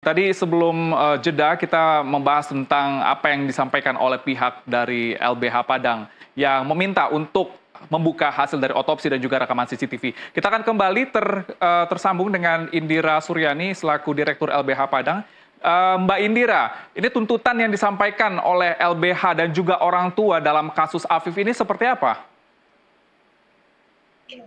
Tadi sebelum uh, jeda kita membahas tentang apa yang disampaikan oleh pihak dari LBH Padang yang meminta untuk membuka hasil dari otopsi dan juga rekaman CCTV. Kita akan kembali ter, uh, tersambung dengan Indira Suryani selaku Direktur LBH Padang. Uh, Mbak Indira, ini tuntutan yang disampaikan oleh LBH dan juga orang tua dalam kasus Afif ini seperti apa?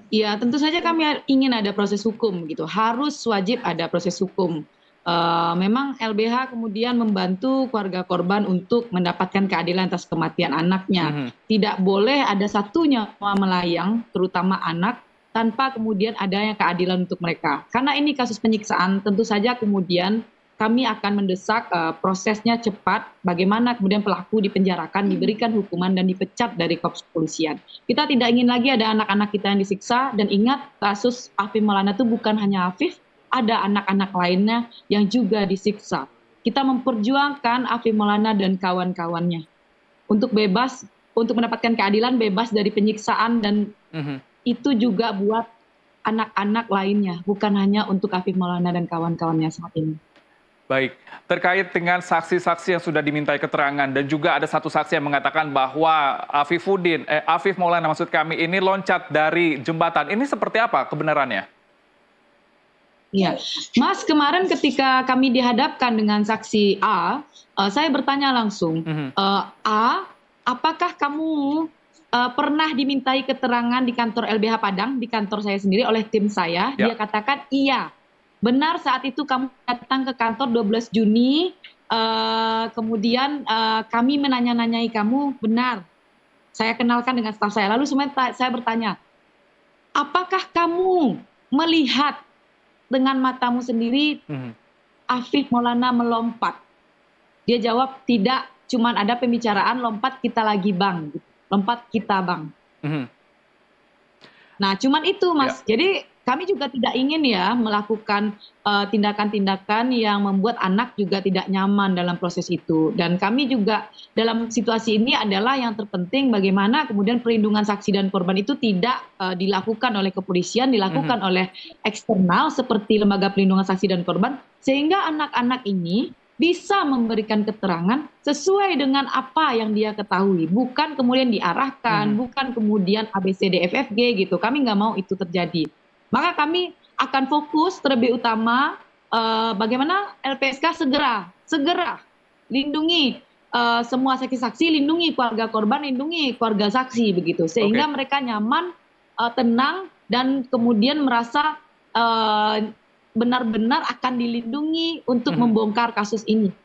Ya, tentu saja kami ingin ada proses hukum gitu. Harus wajib ada proses hukum Eh, memang LBH kemudian membantu keluarga korban untuk mendapatkan keadilan atas kematian anaknya. Mm -hmm. Tidak boleh ada satunya melayang, terutama anak, tanpa kemudian adanya keadilan untuk mereka. Karena ini kasus penyiksaan, tentu saja kemudian kami akan mendesak uh, prosesnya cepat, bagaimana kemudian pelaku dipenjarakan, mhm. diberikan hukuman dan dipecat dari kops kepolisian. Kita tidak ingin lagi ada anak-anak kita yang disiksa dan ingat kasus Afif Maulana itu bukan hanya Afif, ada anak-anak lainnya yang juga disiksa. Kita memperjuangkan Afi Maulana dan kawan-kawannya untuk bebas, untuk mendapatkan keadilan bebas dari penyiksaan dan uh-huh. itu juga buat anak-anak lainnya, bukan hanya untuk Afi Maulana dan kawan-kawannya saat ini. Baik, terkait dengan saksi-saksi yang sudah dimintai keterangan dan juga ada satu saksi yang mengatakan bahwa Afifuddin, eh, Afif Maulana maksud kami ini loncat dari jembatan. Ini seperti apa kebenarannya? Iya, Mas kemarin ketika kami dihadapkan dengan saksi A, uh, saya bertanya langsung, uh, A, apakah kamu uh, pernah dimintai keterangan di kantor LBH Padang, di kantor saya sendiri oleh tim saya? Ya. Dia katakan iya, benar saat itu kamu datang ke kantor 12 Juni, uh, kemudian uh, kami menanya-nanyai kamu, benar. Saya kenalkan dengan staf saya. Lalu saya bertanya, apakah kamu melihat dengan matamu sendiri hmm. Afif Maulana melompat? Dia jawab tidak, cuman ada pembicaraan lompat kita lagi bang, lompat kita bang. Hmm. Nah cuman itu mas, ya. jadi kami juga tidak ingin ya melakukan eh, tindakan tindakan yang membuat anak juga tidak nyaman dalam proses itu dan kami juga dalam situasi ini adalah yang terpenting bagaimana kemudian perlindungan saksi dan korban itu tidak eh, dilakukan oleh kepolisian dilakukan mm-hmm. oleh eksternal seperti lembaga perlindungan saksi dan korban sehingga anak-anak ini bisa memberikan keterangan sesuai dengan apa yang dia ketahui, bukan kemudian diarahkan, hmm. bukan kemudian ABCDFFG gitu. Kami nggak mau itu terjadi. Maka kami akan fokus terlebih utama uh, bagaimana LPSK segera, segera lindungi uh, semua saksi-saksi, lindungi keluarga korban, lindungi keluarga saksi begitu, sehingga okay. mereka nyaman, uh, tenang dan kemudian merasa benar-benar uh, akan dilindungi untuk -hmm. membongkar kasus ini.